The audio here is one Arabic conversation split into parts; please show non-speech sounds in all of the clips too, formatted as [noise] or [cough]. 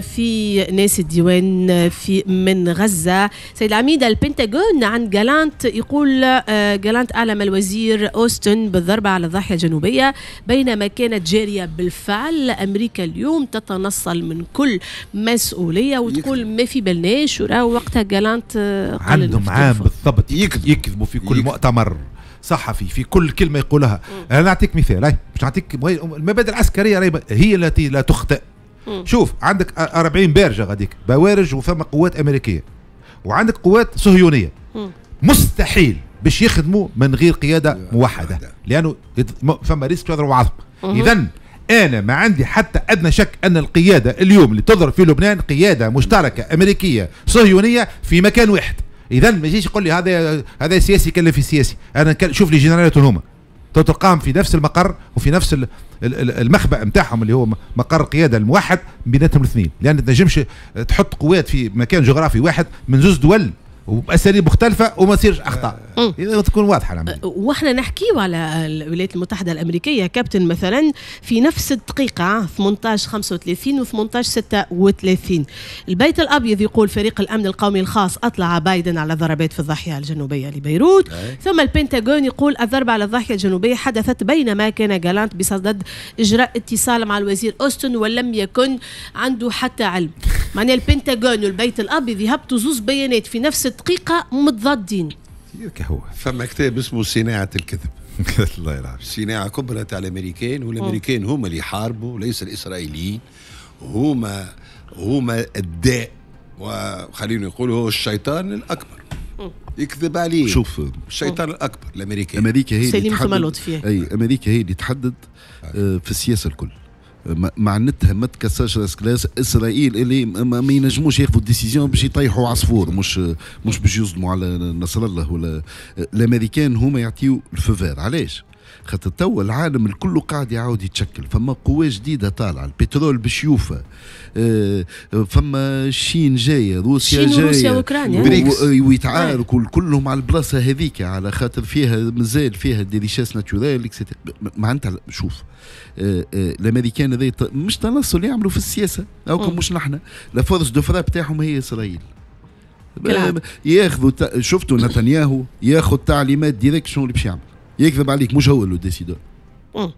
في ناس الديوان في من غزة سيد العميد البنتاغون عن جالانت يقول آه، جالانت أعلم الوزير أوستن بالضربة على الضاحية الجنوبية بينما كانت جارية بالفعل أمريكا اليوم تتنصل من كل مسؤولية وتقول ما في بلناش وراه وقتها جالانت آه، عندهم عام بالضبط يكذبوا في كل يكذب. مؤتمر صحفي في كل كلمه يقولها انا نعطيك مثال باش نعطيك المبادئ العسكريه هي التي لا تخطئ شوف عندك 40 بارجه غاديك بوارج وفما قوات امريكيه وعندك قوات صهيونيه مستحيل باش يخدموا من غير قياده موحده لانه فما ريسك يضرب بعضهم اذا انا ما عندي حتى ادنى شك ان القياده اليوم اللي تضرب في لبنان قياده مشتركه امريكيه صهيونيه في مكان واحد اذا ما يجيش يقول لي هذا هذا سياسي كلف في سياسي انا شوف لي جنرالات هما تتقام في نفس المقر وفي نفس المخبأ نتاعهم اللي هو مقر القياده الموحد بيناتهم الاثنين لان تنجمش تحط قوات في مكان جغرافي واحد من زوز دول وباساليب مختلفه وما تصيرش اخطاء آه. اذا تكون واضحه العمليه آه، واحنا نحكيو على الولايات المتحده الامريكيه كابتن مثلا في نفس الدقيقه 18 35 و 18 36 البيت الابيض يقول فريق الامن القومي الخاص اطلع بايدن على ضربات في الضاحيه الجنوبيه لبيروت ثم البنتاغون يقول الضربه على الضاحيه الجنوبيه حدثت بينما كان جالانت بصدد اجراء اتصال مع الوزير اوستن ولم يكن عنده حتى علم معناها البنتاغون والبيت الابيض يهبطوا زوز بيانات في نفس دقيقه متضادين هو فما كتاب اسمه صناعه الكذب [laughs] الله يلعن صناعه كبرى تاع الامريكان والامريكان هما اللي يحاربوا ليس الاسرائيليين هما هما الداء وخلينا نقول هو الشيطان الاكبر يكذب عليه شوف الشيطان الاكبر الأمريكان امريكا هي اللي تحدد اي امريكا هي اللي تحدد آه، في السياسه الكل معناتها ما تكسرش راس كلاس اسرائيل اللي ما ينجموش ياخذوا ديسيزيون باش يطيحوا عصفور مش مش باش يصدموا على نصر الله ولا الامريكان هما يعطيو الفوفير علاش؟ خاطر توا العالم الكل قاعد يعاود يتشكل فما قوة جديدة طالعة البترول بشيوفة آه، فما الشين جاية روسيا الشين جاية روسيا واوكرانيا ويتعاركوا كلهم على البلاصة هذيك على خاطر فيها مازال فيها دي ريشاس ناتشورال معناتها شوف آه، آه، الامريكان هذا مش تنصل يعملوا في السياسة أو مش نحن لا فورس دو فرا بتاعهم هي اسرائيل ياخذوا شفتوا نتنياهو ياخذ تعليمات شنو اللي باش يعمل يكذب عليك مش هو اللي ديسيدور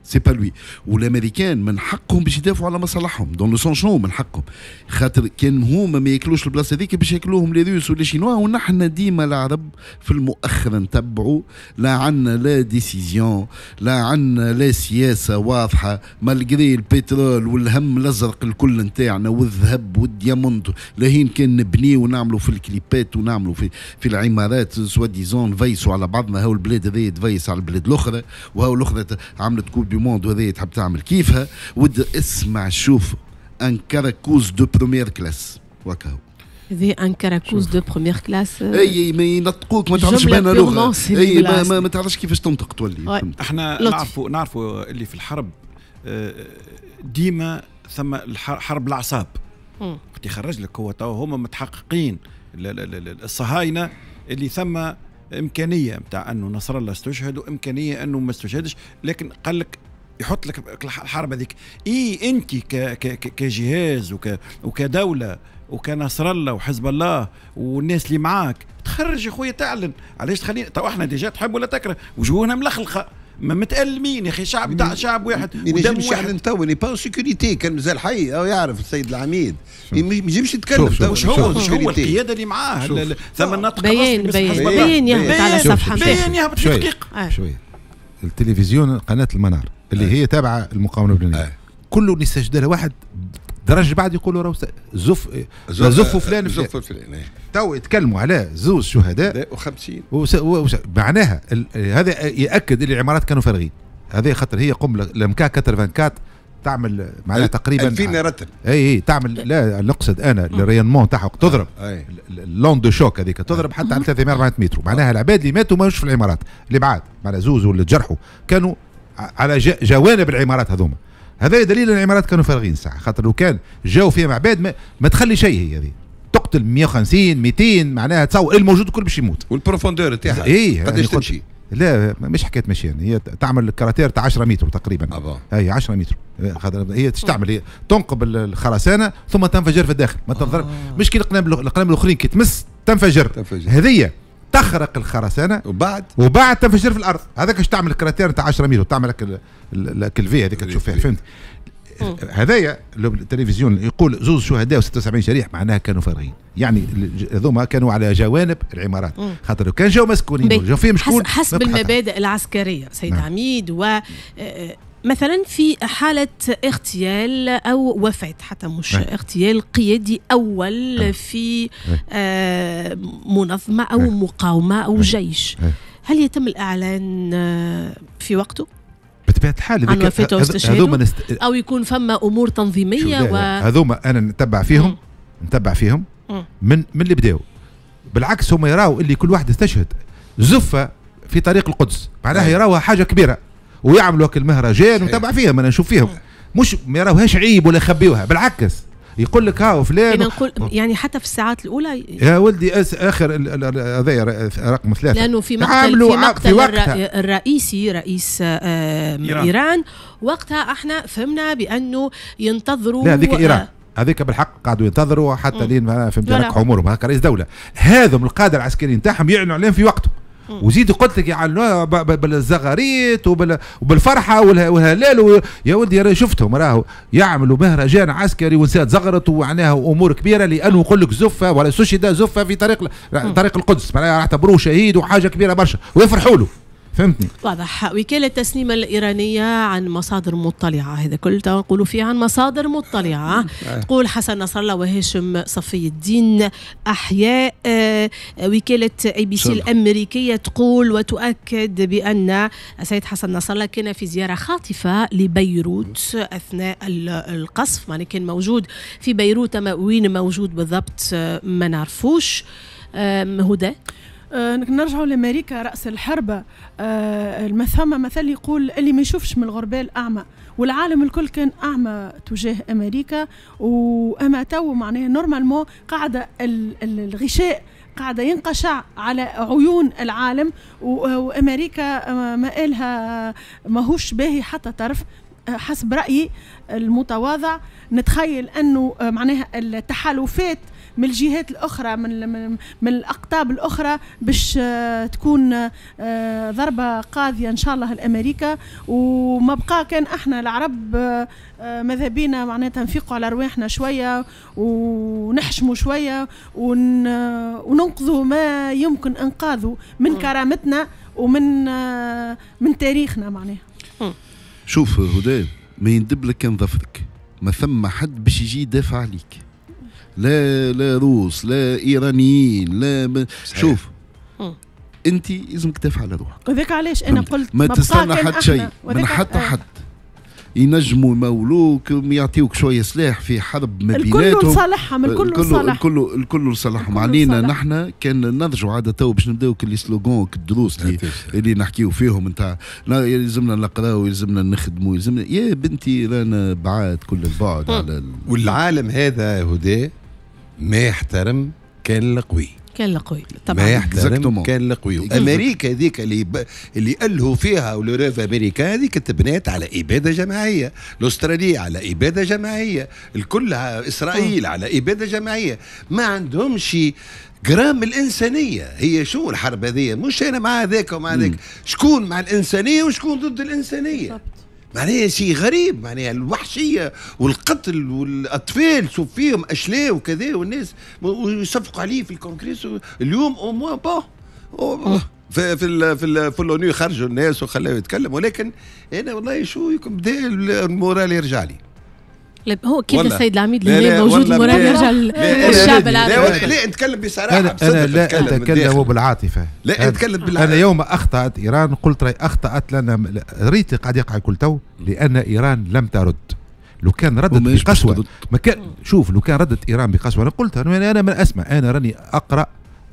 سي با لوي والامريكان من حقهم باش يدافعوا على مصالحهم دون لو سون من حقهم خاطر كان هما ما ياكلوش البلاصه هذيك باش ياكلوهم لي روس ولا شينوا ونحن ديما العرب في المؤخر نتبعوا لا عندنا لا ديسيزيون لا عندنا لا سياسه واضحه مالغري البترول والهم الازرق الكل نتاعنا والذهب والدياموند لهين كان نبني ونعملوا في الكليبات ونعملوا في في العمارات سوا ديزون فيسوا على بعضنا هاو البلاد هذيا تفيس على البلاد الاخرى وهاو الاخرى عملت كوب دو موند وهذه تحب تعمل كيفها ود اسمع شوف ان كاراكوز دو بروميير كلاس وكهو ذي ان كاراكوز دو بروميير كلاس اي ما ينطقوك ما تعرفش بين لغه اي ما, ما, ما تعرفش كيفاش تنطق تولي احنا نعرفوا نعرفوا اللي في الحرب آه، ديما ثم حرب الاعصاب وقت يخرج لك هو تو هما متحققين الصهاينه اللي ثم امكانيه نتاع انه نصر الله استشهد وامكانيه انه ما استشهدش لكن قال لك يحط لك الحرب هذيك اي انت كجهاز وك وكدوله وكنصر الله وحزب الله والناس اللي معاك تخرج يا خويا تعلن علاش تخلينا تو احنا ديجا تحب ولا تكره وجوهنا ملخلخه متألمين يا اخي شعب تاع شعب واحد ودم واحد تو يعني با سيكوريتي كان مازال حي او يعرف السيد العميد يعني ما يجيبش يتكلم مش هو مش هو القياده اللي معاه ثم النطق بيان بيان يهبط على الصفحه بيان يهبط في دقيقه آه. شويه التلفزيون قناه المنار اللي آه. هي تابعه المقاومه اللبنانيه آه. كله اللي سجد لها واحد درج بعد يقولوا راه زف زف فلان زف فلان إيه. تو يتكلموا على زوز شهداء و50 وس... وس... معناها ال... هذا ياكد اللي العمارات كانوا فارغين هذا خاطر هي قنبله لمكا 84 تعمل معناها تقريبا 2000 رتل اي اي تعمل لا نقصد انا الريانمون تاعها تضرب اللون دو شوك هذيك تضرب حتى على 300 400 متر معناها العباد اللي ماتوا ما في العمارات اللي بعاد معناها زوز واللي تجرحوا كانوا على جوانب العمارات هذوما هذا دليل ان الامارات كانوا فارغين ساعه خاطر لو كان جاو فيها مع عباد ما, ما تخلي شيء هي هذه تقتل 150 200 معناها تصور إيه الموجود الكل باش يموت والبروفوندور تاعها اي قداش يعني تمشي لا مش حكايه مشيان يعني، هي تعمل الكراتير تاع 10 متر تقريبا آه، هي 10 متر إيه، هي تستعمل هي تنقب الخرسانه ثم تنفجر في الداخل ما تنظر آه. مش كي القلم الاخرين كي تمس تنفجر, تنفجر. هذه تخرق الخرسانه وبعد وبعد تنفجر في الارض هذاك اش تعمل الكراتير نتاع 10 ميل وتعمل لك الكلفيه هذيك تشوف فيها فهمت هذايا التلفزيون يقول زوز شهداء و76 شريح معناها كانوا فارغين يعني هذوما كانوا على جوانب العمارات خاطر لو كان جو مسكونين جو فيهم شكون حسب المبادئ العسكريه سيد نعم. عميد و آه، آه، مثلا في حالة اغتيال أو وفاة حتى مش نعم. اغتيال قيادي أول نعم. في نعم. آه، منظمة أو مقاومة أو جيش هل يتم الإعلان آه، في وقته؟ بطبيعه الحال عن وفاته نست... او يكون فما امور تنظيميه و... هذوما انا نتبع فيهم م. نتبع فيهم م. من من اللي بداو بالعكس هم يراو اللي كل واحد استشهد زفه في طريق القدس معناها يراوها حاجه كبيره ويعملوا هيك المهرجان إيه. ونتابع فيها ما نشوف فيهم إيه. مش ما يراوهاش عيب ولا يخبيوها بالعكس يقول لك ها فلان يعني نقول يعني حتى في الساعات الاولى يا ولدي أس اخر هذا رقم ثلاثه لانه في مقتل في مقتل في وقتها. الرئيسي رئيس آه، ايران, إيران وقتها احنا فهمنا بانه ينتظروا لا هذيك آه، ايران هذيك بالحق قعدوا ينتظروا حتى لين ما فهمت عمرهم هكا رئيس دوله هذم القاده العسكريين تاعهم يعلنوا عليهم في وقته وزيد قلت لك يعلنوها يعني بالزغاريت وبالفرحه والهلال يا ولدي راه شفتهم راهو يعملوا مهرجان عسكري ونسات زغرت وعناها امور كبيره لانه يقول لك زفه ولا ده زفه في طريق طريق القدس معناها يعتبروه شهيد وحاجه كبيره برشا ويفرحوا له فهمتني واضح وكالة تسنيم الإيرانية عن مصادر مطلعة هذا كل نقولوا فيه عن مصادر مطلعة [laughs] آه. تقول حسن نصر الله وهاشم صفي الدين أحياء آه، وكالة أي بي سي الأمريكية تقول وتؤكد بأن السيد حسن نصر الله كان في زيارة خاطفة لبيروت أثناء القصف يعني كان موجود في بيروت وين موجود بالضبط آه، ما نعرفوش هدى آه نرجعوا لامريكا راس الحربه آه ثم مثل يقول اللي ما يشوفش من الغربال اعمى والعالم الكل كان اعمى تجاه امريكا واما تو معناها نورمالمون قاعده الغشاء قاعده ينقشع على عيون العالم وامريكا ما إلها ماهوش باهي حتى طرف آه، حسب رايي المتواضع نتخيل انه آه، معناها التحالفات من الجهات الاخرى من من الاقطاب الاخرى باش آه، تكون آه، ضربه قاضيه ان شاء الله لامريكا وما بقى كان احنا العرب آه، ماذا بينا معناتها نفيقوا على رواحنا شويه ونحشموا شويه وننقذوا ما يمكن انقاذه من كرامتنا ومن من تاريخنا معناها شوف هدى ما يندبلك كان ظفرك ما ثم حد باش يجي يدافع عليك لا لا روس لا ايرانيين لا ب... شوف انت لازمك تدافع على روحك وذاك علاش انا قلت ما تستنى حد شيء من حتى حد ينجموا يمولوك يعطيوك شويه سلاح في حرب ما بيناتهم الكل لصالحهم الكل لصالحهم الكل الكل لصالحهم علينا نحن كان نرجعوا عاد تو باش نبداو كل سلوغون الدروس اللي, اللي نحكيو فيهم نتاع يلزمنا نقراو يلزمنا نخدموا يلزمنا يا بنتي رانا بعاد كل البعد على ال... والعالم هذا هدى ما يحترم كان القوي كان القوي طبعا ما يحترم كان القوي امريكا هذيك اللي ب... اللي الهوا فيها ولو ريف امريكا هذيك تبنات على اباده جماعيه الاستراليه على اباده جماعيه الكل اسرائيل على اباده جماعيه ما عندهمش جرام الإنسانية هي شو الحرب هذه مش أنا مع هذاك ومع ذاك شكون مع الإنسانية وشكون ضد الإنسانية بالضبط. معناها شيء غريب معناها الوحشيه والقتل والاطفال شوف فيهم اشلاء وكذا والناس ويصفقوا عليه في الكونغرس اليوم او موان با في في في, في الاونيو خرجوا الناس وخلاو يتكلم ولكن انا والله شو يكون بدا المورال يرجع لي هو كيف السيد العميد اللي موجود مرة يرجع للشعب العربي لا نتكلم بصراحه انا, أنا لا اتكلم بالعاطفه لا نتكلم بالعاطفه انا يوم اخطات ايران قلت راي اخطات لان ريتي قاعد يقع كل تو لان ايران لم ترد لو كان ردت بقسوه ما كان شوف لو كان ردت ايران بقسوه انا قلت انا انا من اسمع انا راني اقرا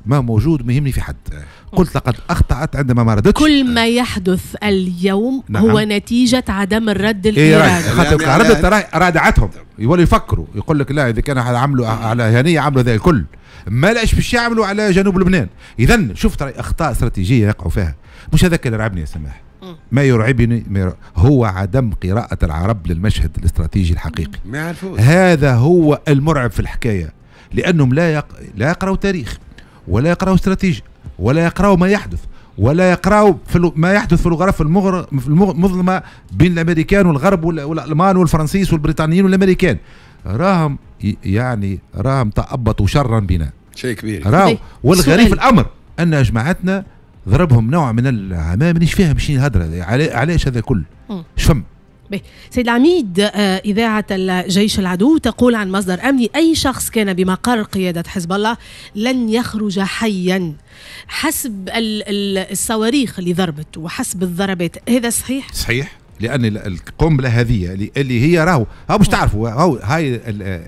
ما موجود ما يهمني في حد إيه. قلت لقد أخطأت عندما ما ردتش كل ما إيه. يحدث اليوم نعم. هو نتيجة عدم الرد الإرادي خاطر ردت رادعتهم يولي يفكروا يقول لك لا إذا كان عملوا على هنية عملوا ذا الكل ما لاش باش يعملوا على جنوب لبنان اذا شفت اخطاء استراتيجيه يقعوا فيها مش هذاك اللي رعبني يا سماح ما يرعبني ما يرعب هو عدم قراءة العرب للمشهد الاستراتيجي الحقيقي ما هذا هو المرعب في الحكاية لأنهم لا يق... لا يقرأوا تاريخ ولا يقراوا استراتيجي ولا يقراوا ما يحدث ولا يقراوا في ما يحدث في الغرف المظلمه بين الامريكان والغرب والالمان والفرنسيس والبريطانيين والامريكان راهم يعني راهم تأبطوا شرا بنا شيء كبير راهو طيب، والغريب الامر ان جماعتنا ضربهم نوع من العمام مانيش فاهم شنو الهدره علاش هذا كل شفم به. سيد العميد آه، إذاعة الجيش العدو تقول عن مصدر أمني أي شخص كان بمقر قيادة حزب الله لن يخرج حيا حسب الصواريخ اللي ضربت وحسب الضربات هذا صحيح؟ صحيح لان القنبله هذه اللي هي راهو هاو باش تعرفوا هاو هاي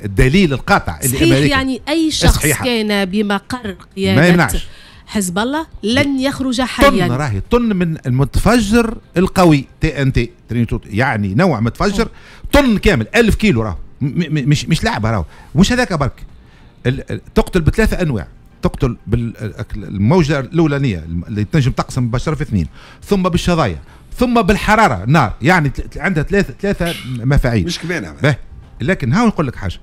الدليل القاطع اللي صحيح يعني اي شخص صحيحة. كان بمقر قياده ما يمنعش حزب الله لن يخرج حيا طن راهي طن من المتفجر القوي تي ان تي يعني نوع متفجر طن كامل ألف كيلو راهو مش مش لعبه راهو مش هذاك برك تقتل بثلاثه انواع تقتل بالموجه الاولانيه اللي تنجم تقسم مباشره في اثنين ثم بالشظايا ثم بالحراره نار يعني عندها ثلاثه ثلاثه مفاعيل مش كبيره يعني. لكن ها نقول لك حاجه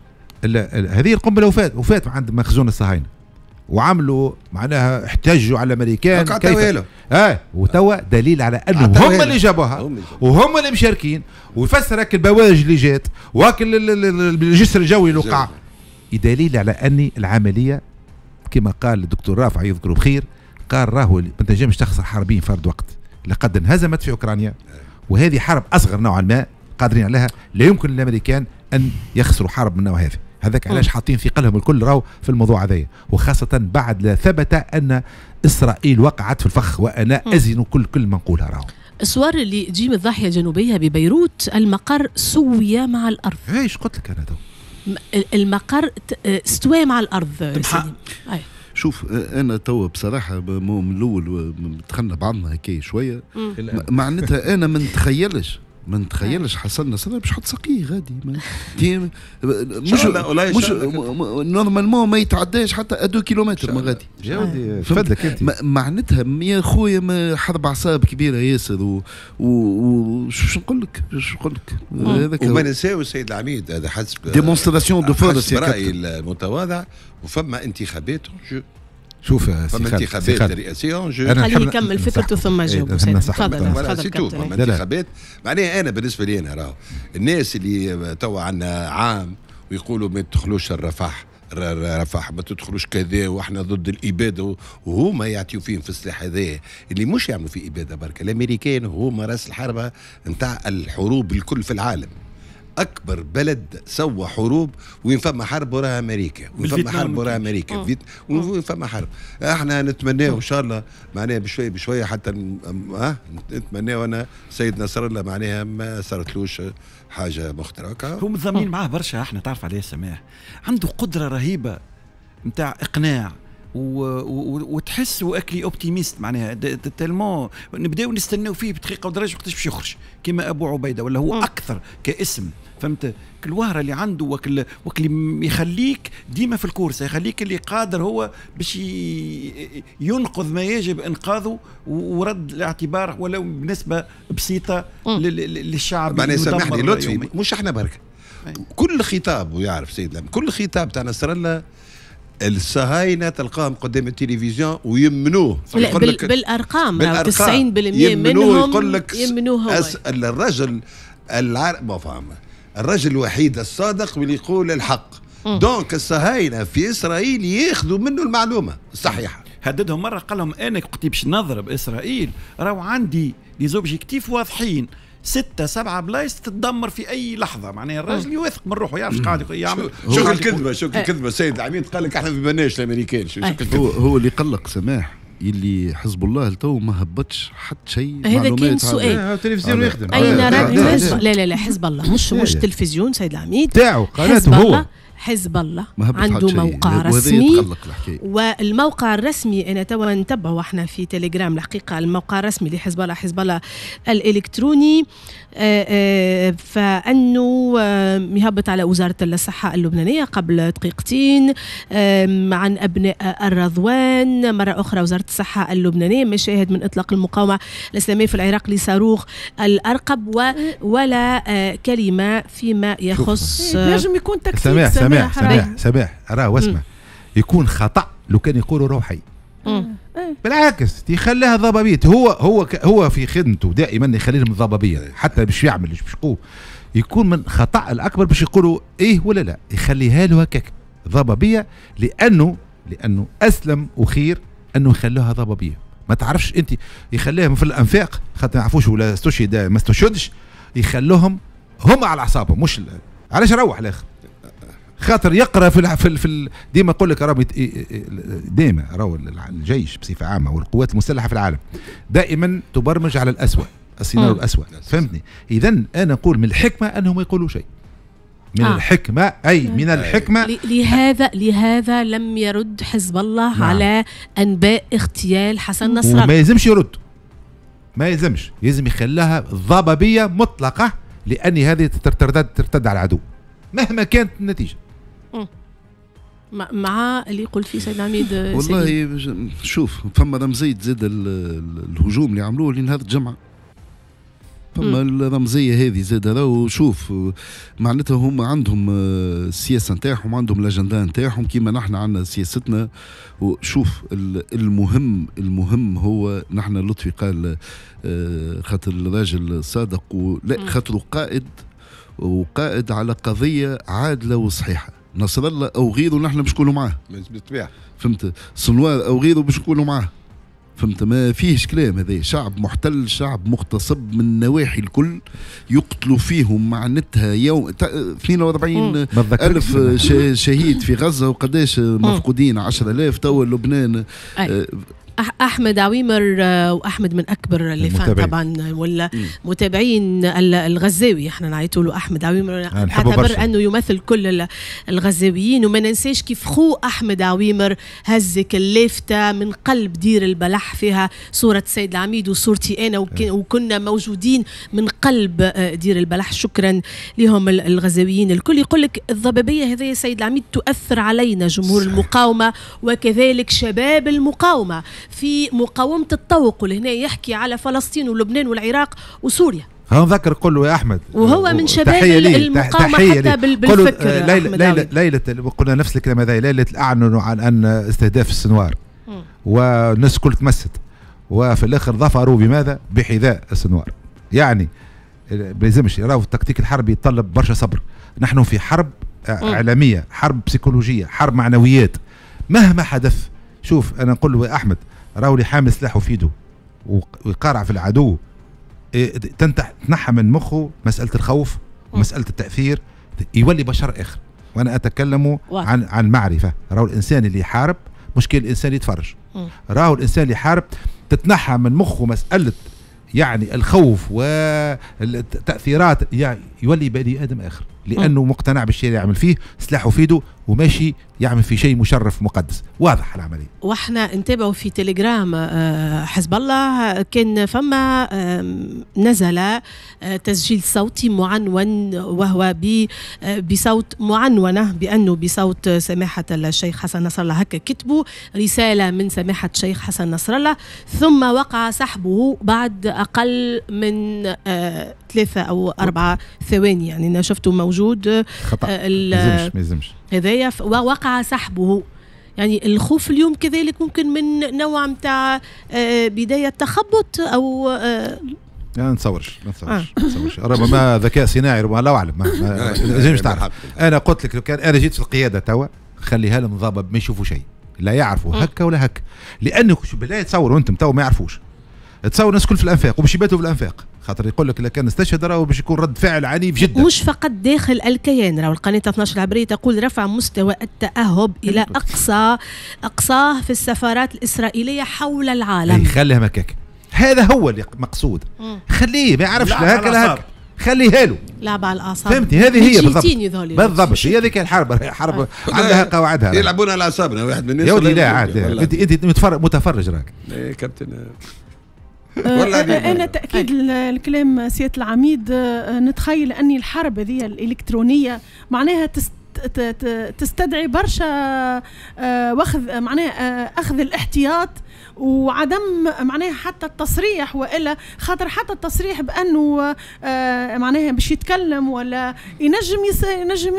هذه القنبله وفات وفات عند مخزون الصهاينه وعملوا معناها احتجوا على الامريكان كيف اه وتوا دليل على انه هم اللي جابوها وهم اللي مشاركين ويفسر هاك البواج اللي جات واكل الجسر الجوي اللي وقع دليل على اني العمليه كما قال الدكتور رافع يذكره بخير قال راهو ما تنجمش تخسر حربين في وقت لقد انهزمت في اوكرانيا نعم. وهذه حرب اصغر نوعا ما قادرين عليها لا يمكن للامريكان ان يخسروا حرب من النوع هذا هذاك علاش حاطين في قلهم الكل راهو في الموضوع هذايا وخاصه بعد لا ثبت ان اسرائيل وقعت في الفخ وانا ازن كل كل ما نقولها راهو الصور اللي تجي من الضاحيه الجنوبيه ببيروت المقر سوي مع الارض ايش قلت لك انا تو المقر آه، استوى مع الارض شوف آه، انا توا بصراحه من الاول دخلنا بعضنا هكا شويه معناتها انا ما نتخيلش ما نتخيلش نعم. حصلنا صدر باش حط ساقيه غادي مش مش نورمالمون ما يتعداش حتى 2 كيلومتر ما غادي جاودي انت معناتها يا خويا حرب اعصاب كبيره ياسر و, وش نقول لك شو نقول لك هذاك وما نساو السيد العميد هذا حسب ديمونستراسيون دو فورس يا رايي المتواضع وفما انتخابات جو شوف فما انتخابات رئاسيه اونجو خليه يكمل فكرته ثم جاوب إيه، تفضل فما انتخابات معناها انا بالنسبه لي انا راهو الناس اللي توا عندنا عام ويقولوا ما تدخلوش الرفح رفح ما تدخلوش كذا واحنا ضد الاباده وهما يعطيو فيهم في السلاح هذا اللي مش يعملوا فيه اباده برك الامريكان هما راس الحربه نتاع الحروب الكل في العالم اكبر بلد سوى حروب وين فما حرب وراها امريكا وين فما حرب وراها امريكا آه. وين فما حرب احنا نتمناه ان شاء الله معناها بشويه بشويه حتى اه نتمناه انا سيد نصر الله معناها ما صارتلوش حاجه مخترقه هو متضامنين آه. معاه برشا احنا تعرف عليه سماح عنده قدره رهيبه نتاع اقناع وتحس واكلي اوبتيميست معناها تالمون نبداو نستناو فيه بدقيقه ودرجه وقتاش باش يخرج كما ابو عبيده ولا هو اكثر كاسم فهمت كل وهره اللي عنده وكل وكل يخليك ديما في الكورس يخليك اللي قادر هو باش ينقذ ما يجب انقاذه ورد الاعتبار ولو بنسبه بسيطه للشعب معناها سامحني لطفي مش احنا برك كل خطاب ويعرف سيد لم كل خطاب تاع نصر الله الصهاينه تلقاهم قدام التلفزيون ويمنوه لا بال بالارقام, بالأرقام 90% منهم يقول لك يمنوه أس... الرجل العرب ما الرجل الوحيد الصادق واللي يقول الحق دونك الصهاينه في اسرائيل ياخذوا منه المعلومه الصحيحه هددهم مره قال لهم انا قلت باش نضرب اسرائيل راهو عندي ليزوبجيكتيف واضحين ستة سبعة بلايص تتدمر في أي لحظة معناها الراجل يوثق من روحه يعرف قاعد يعمل شو الكذبة شو الكذبة السيد العميد قال لك احنا ما بناش الأمريكان هو هو اللي قلق سماح اللي حزب الله لتو ما هبطش حتى شيء هذا كان سؤال التلفزيون يخدم اين رد لا لا لا حزب الله مش مش تلفزيون سيد العميد تاعو قناته هو حزب الله عنده موقع رسمي والموقع الرسمي انا توا نتبعوا احنا في تليجرام الحقيقه الموقع الرسمي لحزب الله حزب الله الالكتروني آه، آه، فانه آه، يهبط على وزاره الصحه اللبنانيه قبل دقيقتين عن ابناء الرضوان مره اخرى وزاره الصحه اللبنانيه مشاهد من اطلاق المقاومه الاسلاميه في العراق لصاروخ الارقب إيه. ولا كلمه فيما يخص إيه، نجم يكون تكتيك سماع سماع سماح سماح سماح راه واسمه يكون خطا لو كان يقولوا روحي إيه. بالعكس يخليها ضبابيط هو هو هو في خدمته دائما يخليهم ضبابيه حتى باش يعمل باش يقول يكون من خطا الاكبر باش يقولوا ايه ولا لا يخليها له هكاك ضبابيه لانه لانه اسلم وخير انه يخلوها ضبابيه ما تعرفش انت يخليهم في الانفاق خاطر ما يعرفوش ولا استشهد ما استشهدش يخلوهم هم على اعصابهم مش علاش روح الاخر خاطر يقرا في الع... في, ال... في ال... ديما نقول لك راهو ديما راهو الجيش بصفه عامه والقوات المسلحه في العالم دائما تبرمج على الاسوء السيناريو الاسوء فهمتني اذا انا نقول من الحكمه انهم ما يقولوا شيء من آه. الحكمة أي من آه، الحكمة لهذا لهذا لم يرد حزب الله نعم. على أنباء اغتيال حسن نصر ما يلزمش يرد ما يلزمش يلزم يخليها ضبابية مطلقة لأن هذه ترتد ترتد على العدو مهما كانت النتيجة مع اللي قلت فيه سيد عميد والله شوف فما رمزيه زاد الهجوم اللي عملوه اللي نهار الجمعه فما الرمزيه هذه زاد راهو شوف معناتها هم عندهم آه، السياسه نتاعهم عندهم الاجنده نتاعهم كيما نحن عندنا سياستنا وشوف المهم المهم هو نحن لطفي قال آه، خاطر الراجل صادق ولا خاطر قائد وقائد على قضيه عادله وصحيحه نصر الله او غيره نحن باش نكونوا معاه بالطبيعه فهمت سنوار او غيره باش نكونوا معاه فهمت ما فيهش كلام هذا شعب محتل شعب مغتصب من النواحي الكل يقتلوا فيهم معناتها يوم 42 ألف شهيد في غزة وقداش [laughs] آه. مفقودين 10000 توا لبنان آه، احمد عويمر آه، واحمد من اكبر اللي فان طبعا آه، ولا متابعين الغزاوي احنا نعيطوا له احمد عويمر اعتبر انه يمثل كل الغزاويين وما ننساش كيف خو احمد عويمر هزك اللافته من قلب دير البلح فيها صوره سيد العميد وصورتي انا إيه. وكنا موجودين من قلب آه، دير البلح شكرا لهم الغزاويين الكل يقول لك الضبابيه هذه سيد العميد تؤثر علينا جمهور المقاومه وكذلك شباب المقاومه في مقاومه الطوق ولهنا يحكي على فلسطين ولبنان والعراق وسوريا هنذكر قل له يا احمد وهو من شباب المقاومه حتى لي. بالفكر آه، ليلة, ليلة, ليلة قلنا نفس الكلام هذا ليله اعلنوا عن ان استهداف السنوار والناس الكل تمست وفي الاخر ظفروا بماذا؟ بحذاء السنوار يعني آه، ما يلزمش راهو التكتيك الحربي يتطلب برشا صبر نحن في حرب اعلاميه آه، حرب بسيكولوجيه حرب معنويات مهما حدث شوف انا نقول له احمد راهو اللي حامل سلاحه في يده ويقارع في العدو إيه، تنحى من مخه مساله الخوف ومساله التاثير يولي بشر اخر وانا اتكلم عن عن معرفه راهو الانسان اللي يحارب مش كي الانسان يتفرج راهو الانسان اللي يحارب تتنحى من مخه مساله يعني الخوف والتاثيرات يعني يولي بني ادم اخر لانه م. مقتنع بالشيء اللي يعمل فيه سلاحه في ايده وماشي يعمل في شيء مشرف مقدس واضح العمليه واحنا انتبهوا في تليجرام آه، حزب الله كان فما نزل آه، تسجيل صوتي معنون وهو آه، بصوت معنونه بانه بصوت سماحه الشيخ حسن نصر الله هكا كتبوا رساله من سماحه الشيخ حسن نصر الله ثم وقع سحبه بعد اقل من ثلاثه او اربعه ثواني يعني انا شفته موجود وجود آه، خطأ آه، ما يلزمش هذايا وقع سحبه يعني الخوف اليوم كذلك ممكن من نوع متاع آه، بداية تخبط أو ما نتصورش ما نتصورش ما نتصورش ربما ذكاء صناعي ربما الله اعلم ما لازمش تعرف انا قلت لك لو كان انا جيت في القياده توا خليها لهم ضابط ما يشوفوا شيء لا يعرفوا هكا ولا هكا لانه بالله تصوروا انتم توا ما يعرفوش تصور الناس كل في الانفاق وباش يباتوا في الانفاق خاطر يقول لك كان استشهد راهو باش يكون رد فعل عنيف جدا مش فقط داخل الكيان راهو القناه 12 العبريه تقول رفع مستوى التاهب الى اقصى اقصاه في السفارات الاسرائيليه حول العالم خليها هكاك هذا هو اللي مقصود خليه ما يعرفش هكا هكا خليها له لعب على الاعصاب فهمتي هذه هي بالضبط بالضبط هي هذيك الحرب حرب آه. عندها قواعدها يلعبون على اعصابنا واحد من الناس يا ولدي لا عاد انت متفرج راك ايه كابتن أه، أه، أه، انا تاكيد الكلام سياده العميد نتخيل اني الحرب هذه الالكترونيه معناها تست تستدعي برشا واخذ معناها اخذ الاحتياط وعدم معناها حتى التصريح والا خاطر حتى التصريح بانه معناها باش يتكلم ولا ينجم ينجم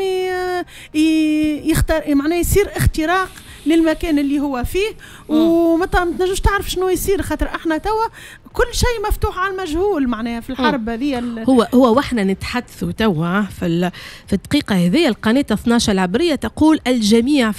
يختار معناها يصير اختراق للمكان اللي هو فيه وما تنجمش تعرف شنو يصير خاطر احنا توا كل شيء مفتوح على المجهول معناها في الحرب هذه هو هو واحنا نتحدثوا توا في في الدقيقه هذه القناه 12 العبريه تقول الجميع